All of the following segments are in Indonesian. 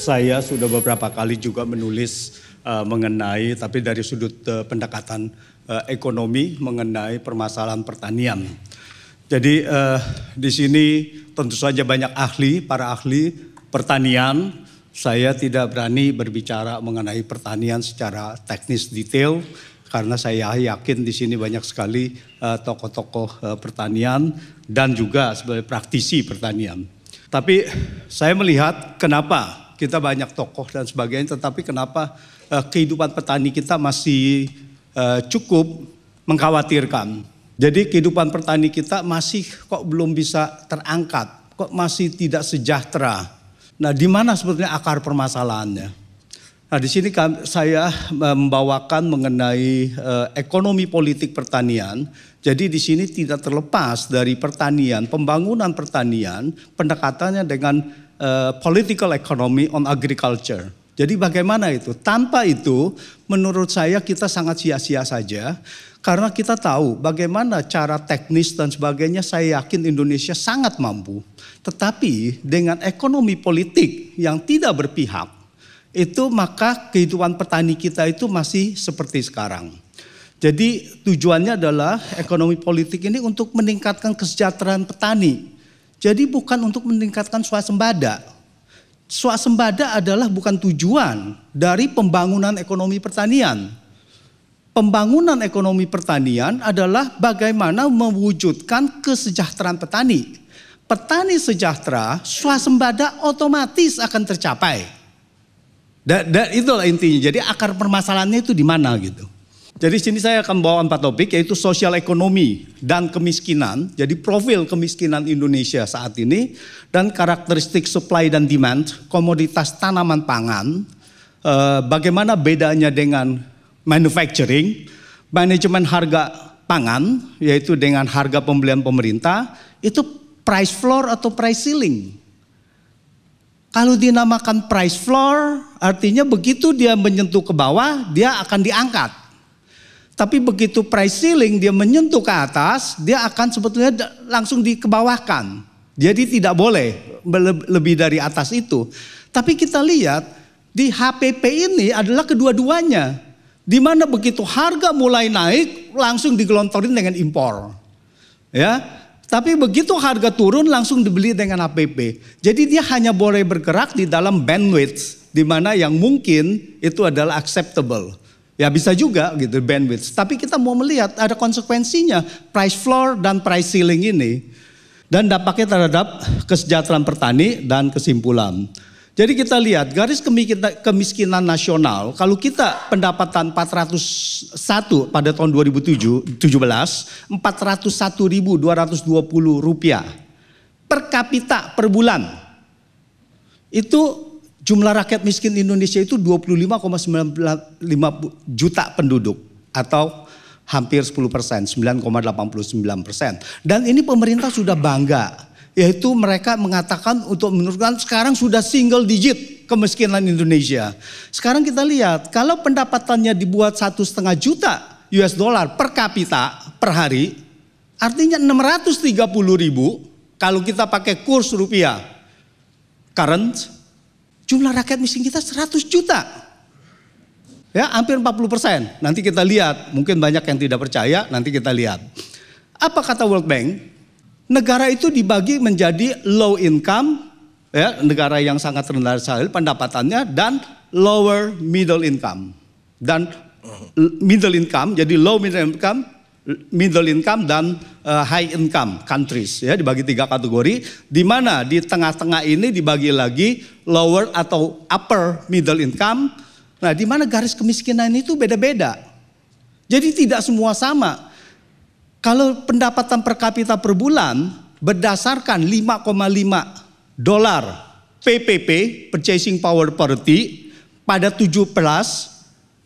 saya sudah beberapa kali juga menulis uh, mengenai, tapi dari sudut uh, pendekatan uh, ekonomi mengenai permasalahan pertanian. Jadi uh, di sini tentu saja banyak ahli, para ahli pertanian. Saya tidak berani berbicara mengenai pertanian secara teknis detail karena saya yakin di sini banyak sekali tokoh-tokoh uh, pertanian dan juga sebagai praktisi pertanian. Tapi saya melihat kenapa kita banyak tokoh dan sebagainya, tetapi kenapa eh, kehidupan petani kita masih eh, cukup mengkhawatirkan. Jadi kehidupan petani kita masih kok belum bisa terangkat, kok masih tidak sejahtera. Nah, di mana sebetulnya akar permasalahannya? Nah, di sini saya eh, membawakan mengenai eh, ekonomi politik pertanian. Jadi di sini tidak terlepas dari pertanian, pembangunan pertanian, pendekatannya dengan Eh, political economy on agriculture. Jadi bagaimana itu? Tanpa itu menurut saya kita sangat sia-sia saja karena kita tahu bagaimana cara teknis dan sebagainya saya yakin Indonesia sangat mampu. Tetapi dengan ekonomi politik yang tidak berpihak itu maka kehidupan petani kita itu masih seperti sekarang. Jadi tujuannya adalah ekonomi politik ini untuk meningkatkan kesejahteraan petani jadi bukan untuk meningkatkan swasembada. Swasembada adalah bukan tujuan dari pembangunan ekonomi pertanian. Pembangunan ekonomi pertanian adalah bagaimana mewujudkan kesejahteraan petani. Petani sejahtera, swasembada otomatis akan tercapai. Dan, dan itulah intinya. Jadi akar permasalahannya itu di mana gitu. Jadi sini saya akan bawa empat topik yaitu sosial ekonomi dan kemiskinan. Jadi profil kemiskinan Indonesia saat ini dan karakteristik supply dan demand komoditas tanaman pangan. Eh, bagaimana bedanya dengan manufacturing, manajemen harga pangan yaitu dengan harga pembelian pemerintah itu price floor atau price ceiling. Kalau dinamakan price floor artinya begitu dia menyentuh ke bawah dia akan diangkat tapi begitu price ceiling dia menyentuh ke atas, dia akan sebetulnya langsung dikebawahkan. Jadi tidak boleh lebih dari atas itu. Tapi kita lihat di HPP ini adalah kedua-duanya. Di mana begitu harga mulai naik langsung digelontorin dengan impor. Ya, tapi begitu harga turun langsung dibeli dengan HPP. Jadi dia hanya boleh bergerak di dalam bandwidth di mana yang mungkin itu adalah acceptable. Ya bisa juga gitu bandwidth. Tapi kita mau melihat ada konsekuensinya price floor dan price ceiling ini. Dan dampaknya terhadap kesejahteraan petani dan kesimpulan. Jadi kita lihat garis kemiskinan nasional kalau kita pendapatan 401 pada tahun 2017 401.220 rupiah per kapita per bulan. Itu Jumlah rakyat miskin di Indonesia itu 25,95 juta penduduk atau hampir 10 persen, 9,89 persen. Dan ini pemerintah sudah bangga, yaitu mereka mengatakan untuk menurunkan sekarang sudah single digit kemiskinan Indonesia. Sekarang kita lihat, kalau pendapatannya dibuat satu setengah juta US dollar per kapita per hari, artinya 630 ribu kalau kita pakai kurs rupiah current Jumlah rakyat miskin kita 100 juta. Ya, hampir 40 persen. Nanti kita lihat, mungkin banyak yang tidak percaya, nanti kita lihat. Apa kata World Bank? Negara itu dibagi menjadi low income, ya, negara yang sangat rendah sekali pendapatannya, dan lower middle income. Dan middle income, jadi low middle income, middle income dan uh, high income countries ya dibagi tiga kategori di mana di tengah-tengah ini dibagi lagi lower atau upper middle income nah di mana garis kemiskinan itu beda-beda jadi tidak semua sama kalau pendapatan per kapita per bulan berdasarkan 5,5 dolar PPP purchasing power parity pada 7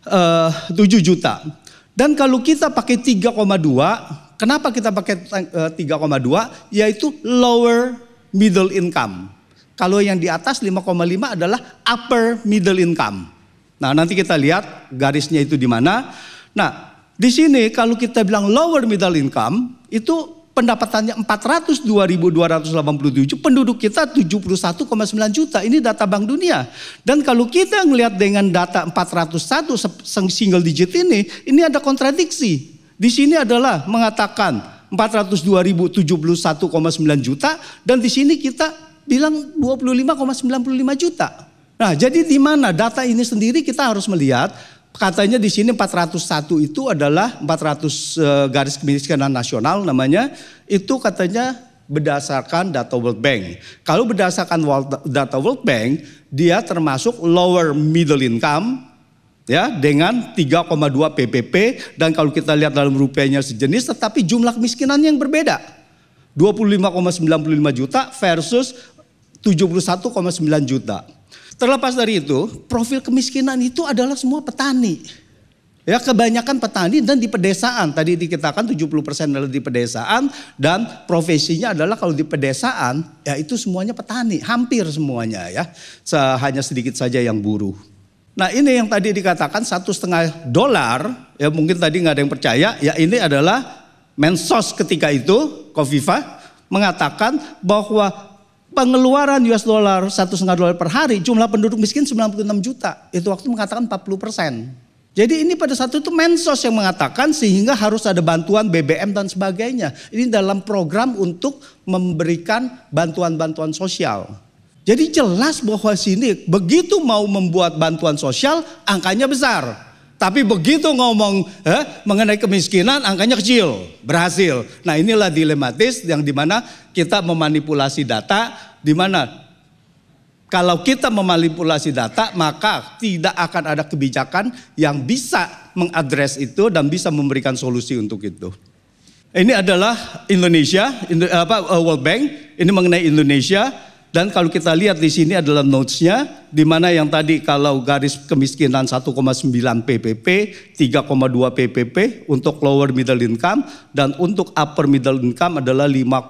Eh, uh, 7 juta. Dan kalau kita pakai 3,2, kenapa kita pakai 3,2? Eh, Yaitu lower middle income. Kalau yang di atas 5,5 adalah upper middle income. Nah, nanti kita lihat garisnya itu di mana. Nah, di sini kalau kita bilang lower middle income itu pendapatannya 402.287, penduduk kita 71,9 juta. Ini data Bank Dunia. Dan kalau kita ngelihat dengan data 401 single digit ini, ini ada kontradiksi. Di sini adalah mengatakan 402.071,9 juta dan di sini kita bilang 25,95 juta. Nah, jadi di mana data ini sendiri kita harus melihat katanya di sini 401 itu adalah 400 eh, garis kemiskinan nasional namanya itu katanya berdasarkan data World Bank. Kalau berdasarkan data World Bank, dia termasuk lower middle income ya dengan 3,2 PPP dan kalau kita lihat dalam rupiahnya sejenis tetapi jumlah kemiskinan yang berbeda. 25,95 juta versus 71,9 juta. Terlepas dari itu, profil kemiskinan itu adalah semua petani. Ya, kebanyakan petani dan di pedesaan. Tadi dikatakan 70% adalah di pedesaan dan profesinya adalah kalau di pedesaan ya itu semuanya petani, hampir semuanya ya. Hanya sedikit saja yang buruh. Nah ini yang tadi dikatakan satu setengah dolar, ya mungkin tadi nggak ada yang percaya, ya ini adalah mensos ketika itu, Kofifa mengatakan bahwa pengeluaran US dollar satu setengah dolar per hari, jumlah penduduk miskin 96 juta. Itu waktu mengatakan 40 persen. Jadi ini pada satu itu Mensos yang mengatakan sehingga harus ada bantuan BBM dan sebagainya. Ini dalam program untuk memberikan bantuan-bantuan sosial. Jadi jelas bahwa sini begitu mau membuat bantuan sosial angkanya besar. Tapi begitu ngomong eh, mengenai kemiskinan angkanya kecil, berhasil. Nah inilah dilematis yang dimana kita memanipulasi data, dimana kalau kita memanipulasi data maka tidak akan ada kebijakan yang bisa mengadres itu dan bisa memberikan solusi untuk itu. Ini adalah Indonesia, Indo, apa, eh, World Bank, ini mengenai Indonesia dan kalau kita lihat di sini adalah notes-nya, di mana yang tadi kalau garis kemiskinan 1,9 PPP, 3,2 PPP untuk lower middle income, dan untuk upper middle income adalah 5,5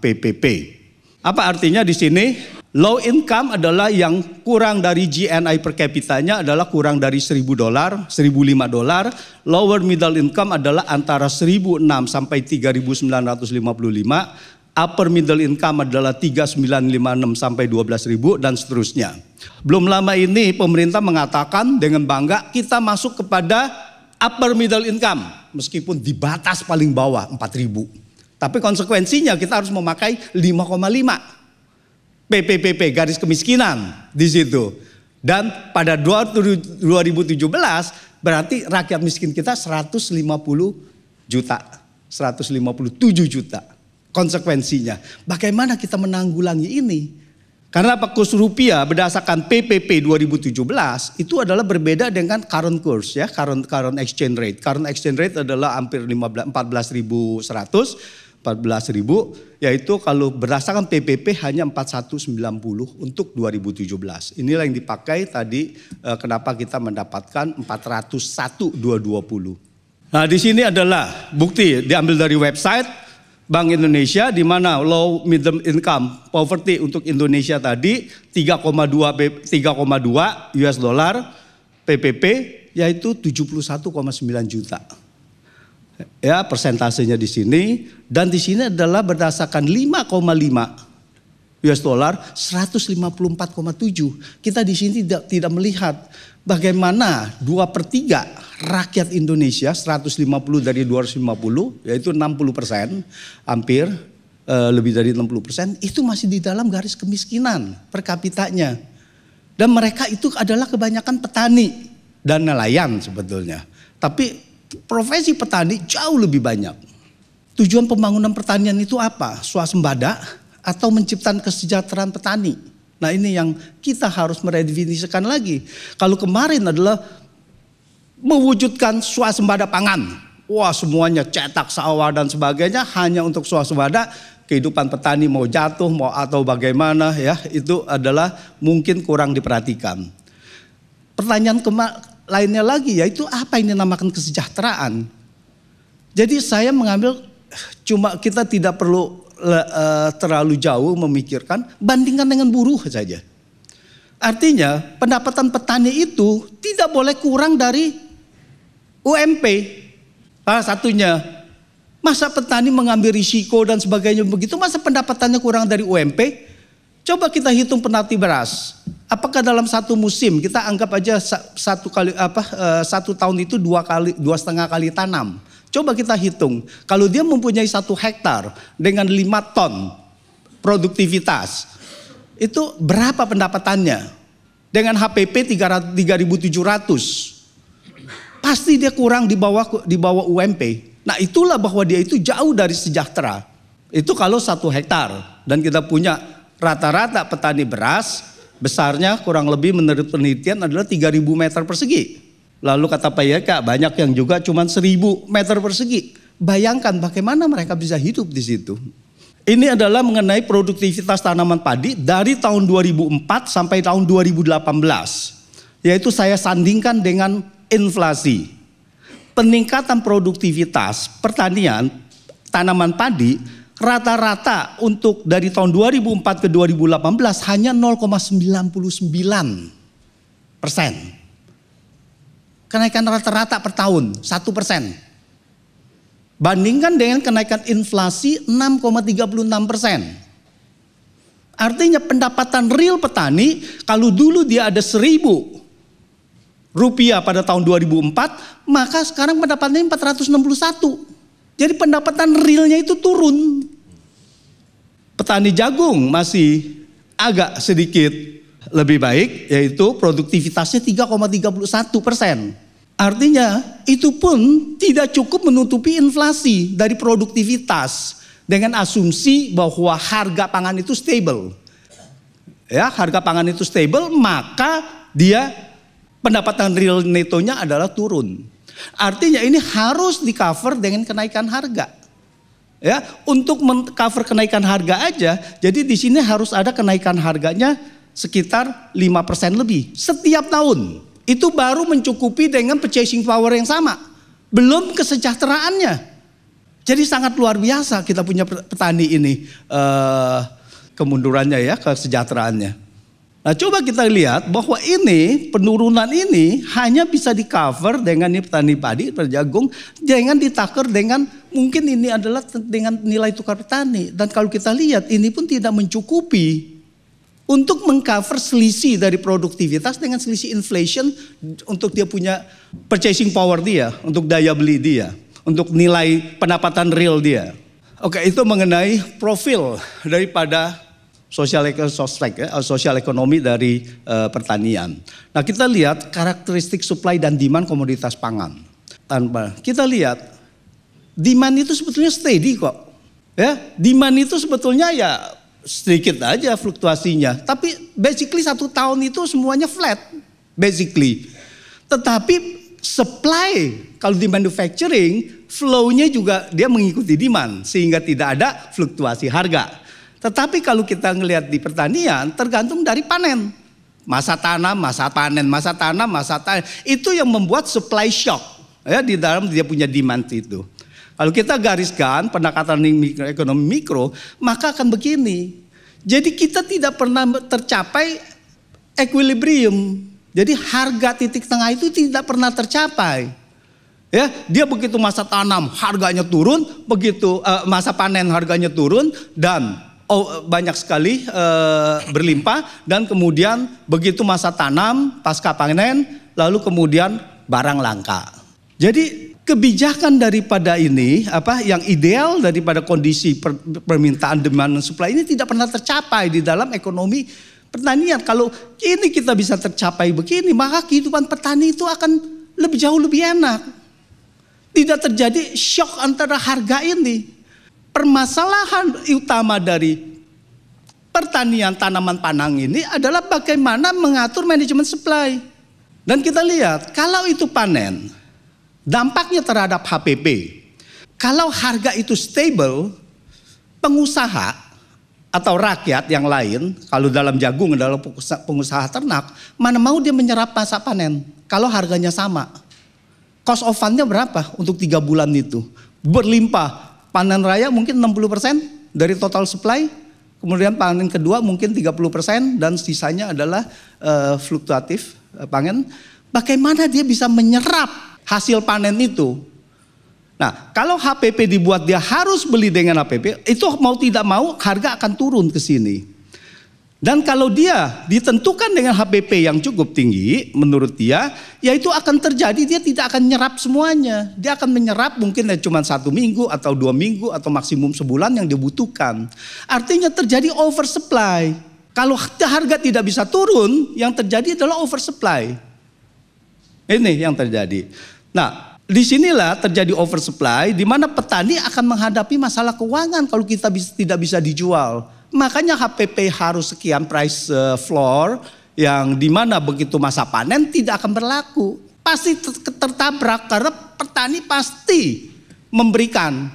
PPP. Apa artinya di sini? Low income adalah yang kurang dari GNI per kapitanya adalah kurang dari 1000 dolar, 1005 dolar. Lower middle income adalah antara 1006 sampai 3955 upper middle income adalah 3956 sampai ribu dan seterusnya. Belum lama ini pemerintah mengatakan dengan bangga kita masuk kepada upper middle income meskipun di batas paling bawah ribu. Tapi konsekuensinya kita harus memakai 5,5 PPPP garis kemiskinan di situ. Dan pada 2017 berarti rakyat miskin kita 150 juta, 157 juta konsekuensinya. Bagaimana kita menanggulangi ini? Karena apa kurs rupiah berdasarkan PPP 2017 itu adalah berbeda dengan current course ya, current current exchange rate. Current exchange rate adalah hampir 14.100, 14.000 yaitu kalau berdasarkan PPP hanya 4190 untuk 2017. Inilah yang dipakai tadi eh, kenapa kita mendapatkan 401220. Nah, di sini adalah bukti diambil dari website Bank Indonesia di mana low middle income poverty untuk Indonesia tadi 3,2 3,2 US dollar PPP yaitu 71,9 juta. Ya, persentasenya di sini dan di sini adalah berdasarkan 5,5 US dollar 154,7. Kita di sini tidak tidak melihat bagaimana 2 per 3 rakyat Indonesia 150 dari 250 yaitu 60 persen hampir e, lebih dari 60 persen itu masih di dalam garis kemiskinan per kapitanya dan mereka itu adalah kebanyakan petani dan nelayan sebetulnya tapi profesi petani jauh lebih banyak tujuan pembangunan pertanian itu apa swasembada atau menciptakan kesejahteraan petani nah ini yang kita harus meredefinisikan lagi kalau kemarin adalah mewujudkan swasembada pangan. Wah semuanya cetak sawah dan sebagainya hanya untuk swasembada kehidupan petani mau jatuh mau atau bagaimana ya itu adalah mungkin kurang diperhatikan. Pertanyaan lainnya lagi yaitu apa ini namakan kesejahteraan. Jadi saya mengambil cuma kita tidak perlu uh, terlalu jauh memikirkan bandingkan dengan buruh saja. Artinya pendapatan petani itu tidak boleh kurang dari UMP salah satunya masa petani mengambil risiko dan sebagainya begitu masa pendapatannya kurang dari UMP coba kita hitung penalti beras apakah dalam satu musim kita anggap aja satu kali apa eh, satu tahun itu dua kali dua setengah kali tanam coba kita hitung kalau dia mempunyai satu hektar dengan lima ton produktivitas itu berapa pendapatannya dengan HPP 3.700 pasti dia kurang di bawah di bawah UMP. Nah, itulah bahwa dia itu jauh dari sejahtera. Itu kalau satu hektar dan kita punya rata-rata petani beras besarnya kurang lebih menurut penelitian adalah 3000 meter persegi. Lalu kata Pak Yeka, banyak yang juga cuma 1000 meter persegi. Bayangkan bagaimana mereka bisa hidup di situ. Ini adalah mengenai produktivitas tanaman padi dari tahun 2004 sampai tahun 2018. Yaitu saya sandingkan dengan inflasi, peningkatan produktivitas pertanian tanaman padi rata-rata untuk dari tahun 2004 ke 2018 hanya 0,99 persen. Kenaikan rata-rata per tahun 1 persen. Bandingkan dengan kenaikan inflasi 6,36 persen. Artinya pendapatan real petani kalau dulu dia ada seribu rupiah pada tahun 2004, maka sekarang pendapatannya 461. Jadi pendapatan realnya itu turun. Petani jagung masih agak sedikit lebih baik, yaitu produktivitasnya 3,31 persen. Artinya itu pun tidak cukup menutupi inflasi dari produktivitas dengan asumsi bahwa harga pangan itu stable. Ya, harga pangan itu stable, maka dia pendapatan real netonya adalah turun. Artinya ini harus di cover dengan kenaikan harga. Ya, untuk cover kenaikan harga aja, jadi di sini harus ada kenaikan harganya sekitar 5% lebih setiap tahun. Itu baru mencukupi dengan purchasing power yang sama. Belum kesejahteraannya. Jadi sangat luar biasa kita punya petani ini eh, kemundurannya ya, kesejahteraannya. Nah coba kita lihat bahwa ini penurunan ini hanya bisa di cover dengan petani padi, perjagung. Jangan ditaker dengan mungkin ini adalah dengan nilai tukar petani. Dan kalau kita lihat ini pun tidak mencukupi untuk mengcover selisih dari produktivitas dengan selisih inflation untuk dia punya purchasing power dia, untuk daya beli dia, untuk nilai pendapatan real dia. Oke itu mengenai profil daripada sosial sospek, eh, sosial ekonomi dari uh, pertanian. Nah, kita lihat karakteristik supply dan demand komoditas pangan. Tanpa kita lihat demand itu sebetulnya steady kok. Ya, demand itu sebetulnya ya sedikit aja fluktuasinya, tapi basically satu tahun itu semuanya flat basically. Tetapi supply kalau di manufacturing flow-nya juga dia mengikuti demand sehingga tidak ada fluktuasi harga. Tetapi kalau kita ngelihat di pertanian tergantung dari panen. Masa tanam, masa panen, masa tanam, masa tanam. Itu yang membuat supply shock ya di dalam dia punya demand itu. Kalau kita gariskan pendekatan ekonomi mikro, maka akan begini. Jadi kita tidak pernah tercapai equilibrium. Jadi harga titik tengah itu tidak pernah tercapai. Ya, dia begitu masa tanam harganya turun, begitu uh, masa panen harganya turun dan oh, eh, banyak sekali e, berlimpah dan kemudian begitu masa tanam pasca panen lalu kemudian barang langka. Jadi kebijakan daripada ini apa yang ideal daripada kondisi per, permintaan demand dan supply ini tidak pernah tercapai di dalam ekonomi pertanian. Kalau ini kita bisa tercapai begini maka kehidupan petani itu akan lebih jauh lebih enak. Tidak terjadi shock antara harga ini permasalahan utama dari pertanian tanaman panang ini adalah bagaimana mengatur manajemen supply. Dan kita lihat, kalau itu panen, dampaknya terhadap HPP. Kalau harga itu stable, pengusaha atau rakyat yang lain, kalau dalam jagung adalah pengusaha ternak, mana mau dia menyerap masa panen kalau harganya sama. Cost of fundnya berapa untuk tiga bulan itu? Berlimpah, panen raya mungkin 60% dari total supply, kemudian panen kedua mungkin 30% dan sisanya adalah uh, fluktuatif uh, pangan. Bagaimana dia bisa menyerap hasil panen itu? Nah, kalau HPP dibuat dia harus beli dengan HPP, itu mau tidak mau harga akan turun ke sini. Dan kalau dia ditentukan dengan HPP yang cukup tinggi, menurut dia, ya itu akan terjadi, dia tidak akan nyerap semuanya. Dia akan menyerap mungkin ya cuma satu minggu atau dua minggu atau maksimum sebulan yang dibutuhkan. Artinya terjadi oversupply. Kalau harga tidak bisa turun, yang terjadi adalah oversupply. Ini yang terjadi. Nah, disinilah terjadi oversupply, di mana petani akan menghadapi masalah keuangan kalau kita tidak bisa dijual Makanya HPP harus sekian price eh, floor yang di mana begitu masa panen tidak akan berlaku. Pasti tertabrak karena petani pasti memberikan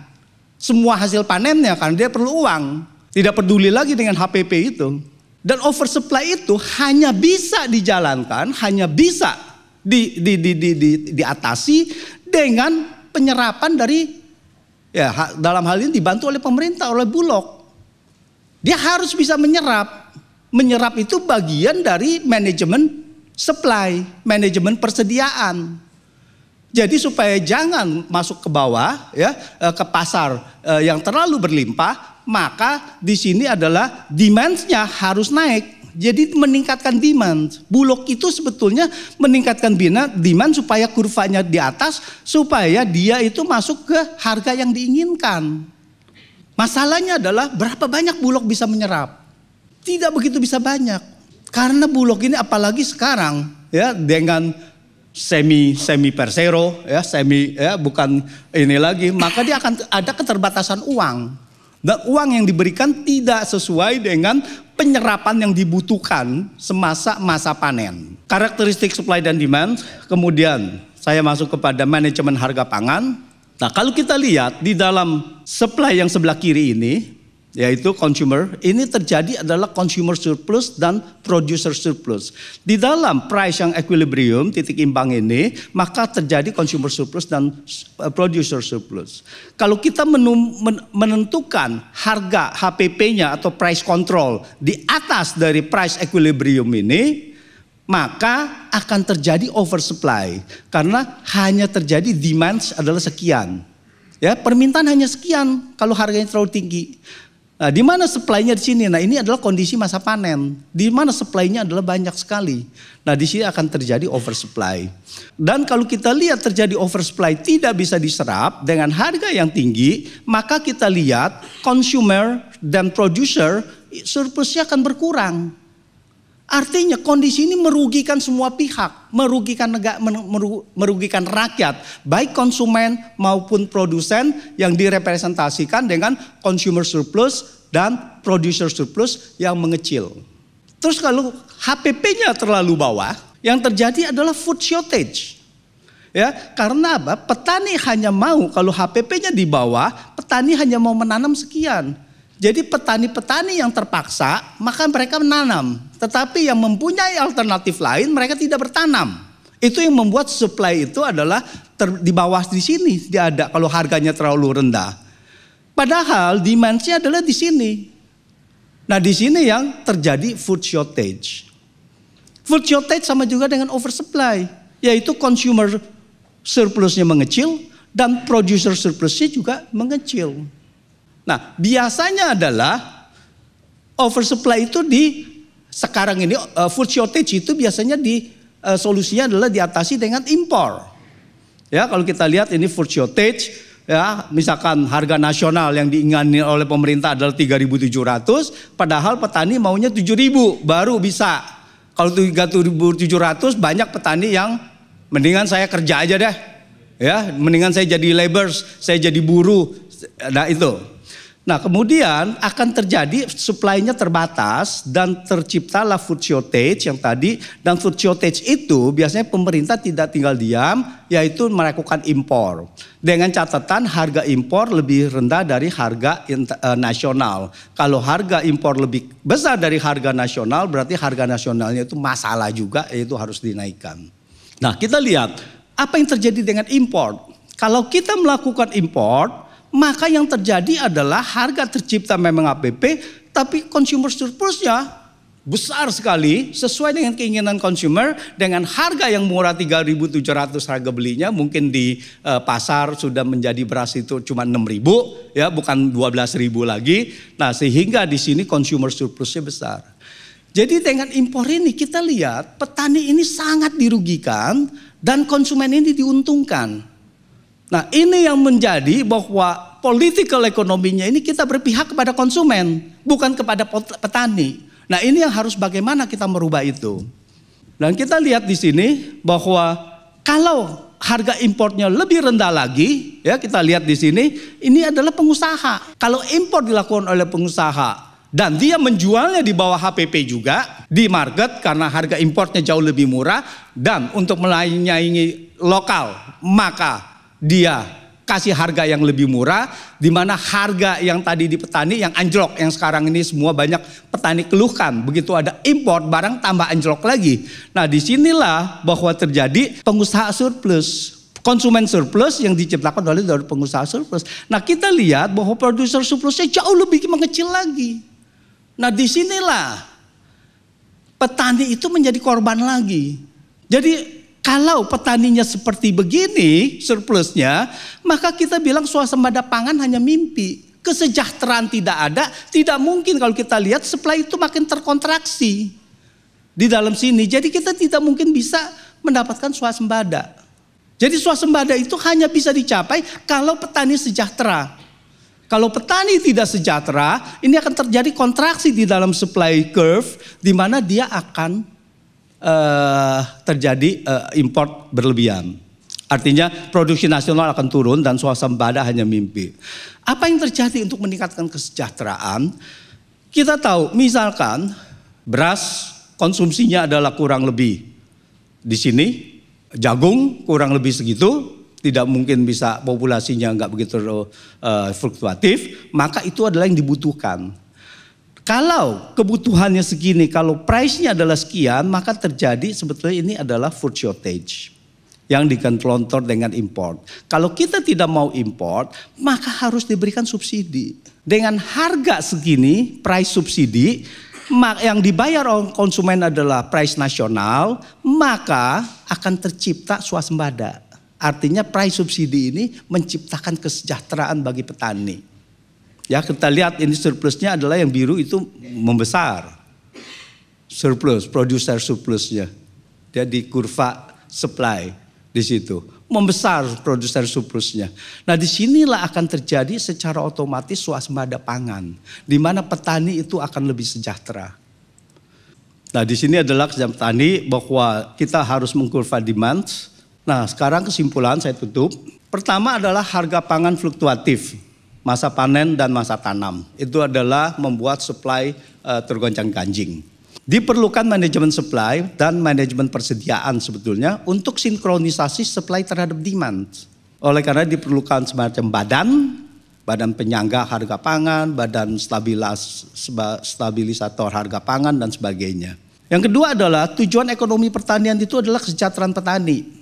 semua hasil panennya karena dia perlu uang. Tidak peduli lagi dengan HPP itu. Dan oversupply itu hanya bisa dijalankan, hanya bisa di, di, di, di, di, diatasi dengan penyerapan dari ya dalam hal ini dibantu oleh pemerintah oleh Bulog dia harus bisa menyerap. Menyerap itu bagian dari manajemen supply, manajemen persediaan. Jadi supaya jangan masuk ke bawah ya eh, ke pasar eh, yang terlalu berlimpah, maka di sini adalah demand-nya harus naik. Jadi meningkatkan demand. Bulog itu sebetulnya meningkatkan bina, demand supaya kurvanya di atas, supaya dia itu masuk ke harga yang diinginkan. Masalahnya adalah berapa banyak bulog bisa menyerap? Tidak begitu bisa banyak. Karena bulog ini apalagi sekarang ya dengan semi semi persero ya semi ya bukan ini lagi maka dia akan ada keterbatasan uang dan uang yang diberikan tidak sesuai dengan penyerapan yang dibutuhkan semasa masa panen. Karakteristik supply dan demand, kemudian saya masuk kepada manajemen harga pangan, Nah, kalau kita lihat di dalam supply yang sebelah kiri ini, yaitu consumer, ini terjadi adalah consumer surplus dan producer surplus. Di dalam price yang equilibrium, titik imbang ini, maka terjadi consumer surplus dan eh, producer surplus. Kalau kita menentukan harga HPP-nya atau price control di atas dari price equilibrium ini, maka akan terjadi oversupply karena hanya terjadi demand adalah sekian. Ya, permintaan hanya sekian kalau harganya terlalu tinggi. Nah, di mana supply-nya di sini? Nah, ini adalah kondisi masa panen. Di mana supply-nya adalah banyak sekali. Nah, di sini akan terjadi oversupply. Dan kalau kita lihat terjadi oversupply tidak bisa diserap dengan harga yang tinggi, maka kita lihat consumer dan producer surplusnya akan berkurang. Artinya kondisi ini merugikan semua pihak, merugikan negara, merugikan rakyat, baik konsumen maupun produsen yang direpresentasikan dengan consumer surplus dan producer surplus yang mengecil. Terus kalau HPP-nya terlalu bawah, yang terjadi adalah food shortage. Ya, karena apa? Petani hanya mau kalau HPP-nya di bawah, petani hanya mau menanam sekian jadi petani-petani yang terpaksa, maka mereka menanam. Tetapi yang mempunyai alternatif lain, mereka tidak bertanam. Itu yang membuat supply itu adalah ter, di bawah di sini, dia ada kalau harganya terlalu rendah. Padahal dimensi adalah di sini. Nah di sini yang terjadi food shortage. Food shortage sama juga dengan oversupply. Yaitu consumer surplusnya mengecil dan producer surplusnya juga mengecil. Nah, biasanya adalah oversupply itu di sekarang ini uh, food shortage itu biasanya di uh, solusinya adalah diatasi dengan impor. Ya, kalau kita lihat ini food shortage ya, misalkan harga nasional yang diingani oleh pemerintah adalah 3.700, padahal petani maunya 7.000 baru bisa. Kalau 3.700 banyak petani yang mendingan saya kerja aja deh. Ya, mendingan saya jadi labor, saya jadi buruh. Nah itu. Nah kemudian akan terjadi supply-nya terbatas dan terciptalah food shortage yang tadi. Dan food shortage itu biasanya pemerintah tidak tinggal diam yaitu melakukan impor. Dengan catatan harga impor lebih rendah dari harga eh, nasional. Kalau harga impor lebih besar dari harga nasional berarti harga nasionalnya itu masalah juga yaitu harus dinaikkan. Nah kita lihat apa yang terjadi dengan impor. Kalau kita melakukan impor maka yang terjadi adalah harga tercipta memang APP, tapi consumer surplusnya besar sekali sesuai dengan keinginan consumer dengan harga yang murah 3.700 harga belinya mungkin di uh, pasar sudah menjadi beras itu cuma 6.000 ya bukan 12.000 lagi. Nah, sehingga di sini consumer surplusnya besar. Jadi dengan impor ini kita lihat petani ini sangat dirugikan dan konsumen ini diuntungkan. Nah ini yang menjadi bahwa political ekonominya ini kita berpihak kepada konsumen, bukan kepada petani. Nah ini yang harus bagaimana kita merubah itu. Dan kita lihat di sini bahwa kalau harga importnya lebih rendah lagi, ya kita lihat di sini, ini adalah pengusaha. Kalau impor dilakukan oleh pengusaha dan dia menjualnya di bawah HPP juga di market karena harga importnya jauh lebih murah dan untuk melayani lokal maka dia kasih harga yang lebih murah, di mana harga yang tadi di petani yang anjlok, yang sekarang ini semua banyak petani keluhkan. Begitu ada import barang tambah anjlok lagi. Nah disinilah bahwa terjadi pengusaha surplus, konsumen surplus yang diciptakan oleh pengusaha surplus. Nah kita lihat bahwa produser surplusnya jauh lebih mengecil lagi. Nah disinilah petani itu menjadi korban lagi. Jadi kalau petaninya seperti begini surplusnya, maka kita bilang suasembada pangan hanya mimpi. Kesejahteraan tidak ada, tidak mungkin kalau kita lihat supply itu makin terkontraksi di dalam sini. Jadi kita tidak mungkin bisa mendapatkan suasembada. Jadi suasembada itu hanya bisa dicapai kalau petani sejahtera. Kalau petani tidak sejahtera, ini akan terjadi kontraksi di dalam supply curve, di mana dia akan uh, terjadi uh, import berlebihan. Artinya produksi nasional akan turun dan swasembada hanya mimpi. Apa yang terjadi untuk meningkatkan kesejahteraan? Kita tahu misalkan beras konsumsinya adalah kurang lebih di sini jagung kurang lebih segitu tidak mungkin bisa populasinya nggak begitu uh, fluktuatif maka itu adalah yang dibutuhkan kalau kebutuhannya segini, kalau price-nya adalah sekian, maka terjadi sebetulnya ini adalah food shortage yang dikontrol dengan import. Kalau kita tidak mau import, maka harus diberikan subsidi. Dengan harga segini, price subsidi, yang dibayar oleh konsumen adalah price nasional, maka akan tercipta swasembada. Artinya price subsidi ini menciptakan kesejahteraan bagi petani. Ya kita lihat ini surplusnya adalah yang biru itu membesar. Surplus, produser surplusnya. Jadi kurva supply di situ. Membesar produser surplusnya. Nah disinilah akan terjadi secara otomatis swasembada pangan. Di mana petani itu akan lebih sejahtera. Nah di sini adalah kejam petani bahwa kita harus mengkurva demand. Nah sekarang kesimpulan saya tutup. Pertama adalah harga pangan fluktuatif masa panen dan masa tanam. Itu adalah membuat supply uh, eh, tergoncang-ganjing. Diperlukan manajemen supply dan manajemen persediaan sebetulnya untuk sinkronisasi supply terhadap demand. Oleh karena diperlukan semacam badan, badan penyangga harga pangan, badan stabilis, stabilisator harga pangan dan sebagainya. Yang kedua adalah tujuan ekonomi pertanian itu adalah kesejahteraan petani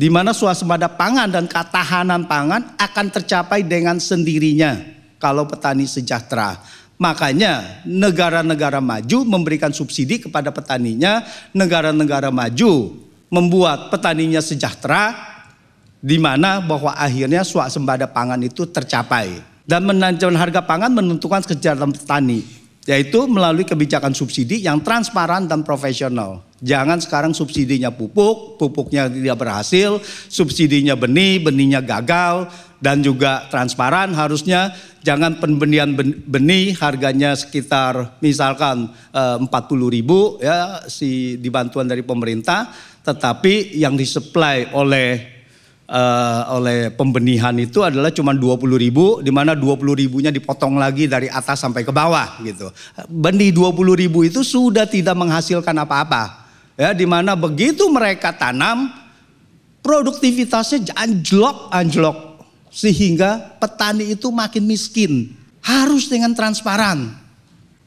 di mana suasembada pangan dan ketahanan pangan akan tercapai dengan sendirinya kalau petani sejahtera. Makanya negara-negara maju memberikan subsidi kepada petaninya, negara-negara maju membuat petaninya sejahtera di mana bahwa akhirnya suasembada pangan itu tercapai dan menanjakan harga pangan menentukan kesejahteraan petani yaitu melalui kebijakan subsidi yang transparan dan profesional. Jangan sekarang subsidinya pupuk, pupuknya tidak berhasil, subsidinya benih, benihnya gagal, dan juga transparan harusnya jangan pembenian benih harganya sekitar misalkan eh, puluh ribu ya si dibantuan dari pemerintah, tetapi yang disuplai oleh uh, oleh pembenihan itu adalah cuma 20 ribu, di mana 20 ribunya dipotong lagi dari atas sampai ke bawah gitu. Benih 20 ribu itu sudah tidak menghasilkan apa-apa. Ya, di mana begitu mereka tanam, produktivitasnya anjlok-anjlok. Sehingga petani itu makin miskin. Harus dengan transparan.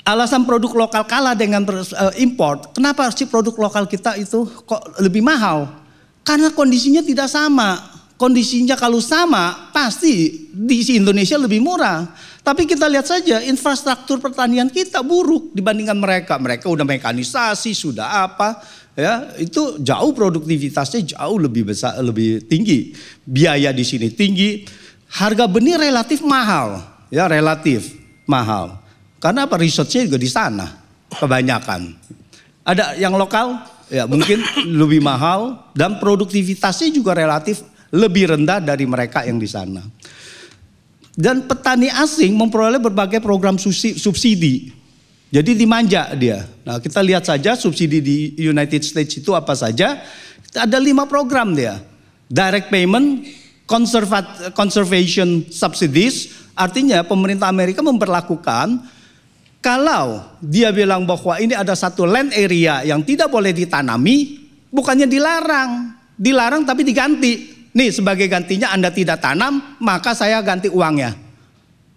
Alasan produk lokal kalah dengan eh, import, kenapa sih produk lokal kita itu kok lebih mahal? Karena kondisinya tidak sama kondisinya kalau sama pasti di Indonesia lebih murah. Tapi kita lihat saja infrastruktur pertanian kita buruk dibandingkan mereka. Mereka udah mekanisasi, sudah apa, ya itu jauh produktivitasnya jauh lebih besar, lebih tinggi. Biaya di sini tinggi, harga benih relatif mahal, ya relatif mahal. Karena apa risetnya juga di sana kebanyakan. Ada yang lokal ya mungkin lebih mahal dan produktivitasnya juga relatif lebih rendah dari mereka yang di sana. Dan petani asing memperoleh berbagai program subsidi. Jadi dimanja dia. Nah kita lihat saja subsidi di United States itu apa saja. Ada lima program dia. Direct payment, conservation subsidies. Artinya pemerintah Amerika memperlakukan kalau dia bilang bahwa ini ada satu land area yang tidak boleh ditanami, bukannya dilarang, dilarang tapi diganti. Nih sebagai gantinya Anda tidak tanam, maka saya ganti uangnya.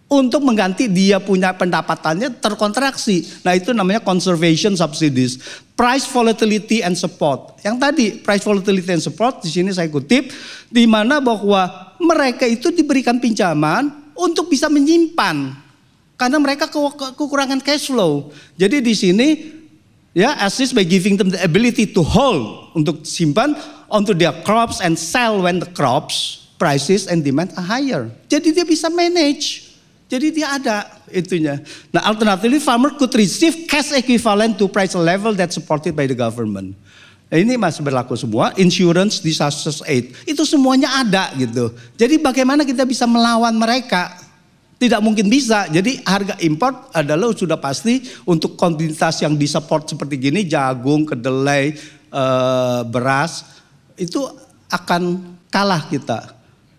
Untuk mengganti dia punya pendapatannya terkontraksi. Nah itu namanya conservation subsidies. Price volatility and support. Yang tadi price volatility and support di sini saya kutip. Di mana bahwa mereka itu diberikan pinjaman untuk bisa menyimpan. Karena mereka ke kekurangan cash flow. Jadi di sini ya assist by giving them the ability to hold untuk simpan onto their crops and sell when the crops prices and demand are higher. Jadi dia bisa manage. Jadi dia ada itunya. Nah, alternatively farmer could receive cash equivalent to price level that supported by the government. Nah, ini masih berlaku semua, insurance, disaster aid, itu semuanya ada gitu. Jadi bagaimana kita bisa melawan mereka? Tidak mungkin bisa. Jadi harga import adalah sudah pasti untuk kontinuitas yang disupport seperti gini, jagung, kedelai, eh, beras, itu akan kalah kita.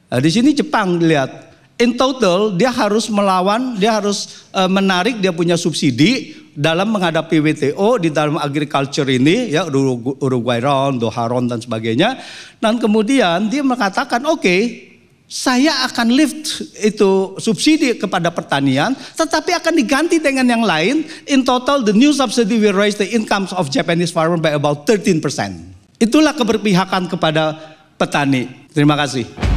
Nah, di sini Jepang dilihat in total dia harus melawan, dia harus uh, menarik dia punya subsidi dalam menghadapi WTO di dalam agriculture ini ya Uruguay round, Doha round dan sebagainya. Dan kemudian dia mengatakan oke okay, saya akan lift itu subsidi kepada pertanian, tetapi akan diganti dengan yang lain. In total, the new subsidy will raise the incomes of Japanese farmer by about 13 Itulah keberpihakan kepada petani. Terima kasih.